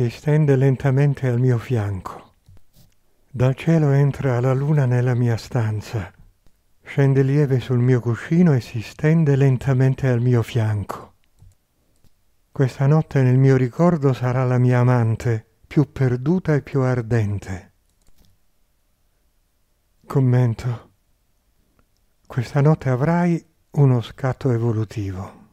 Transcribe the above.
si estende lentamente al mio fianco. Dal cielo entra la luna nella mia stanza, scende lieve sul mio cuscino e si stende lentamente al mio fianco. Questa notte nel mio ricordo sarà la mia amante, più perduta e più ardente. Commento. Questa notte avrai uno scatto evolutivo.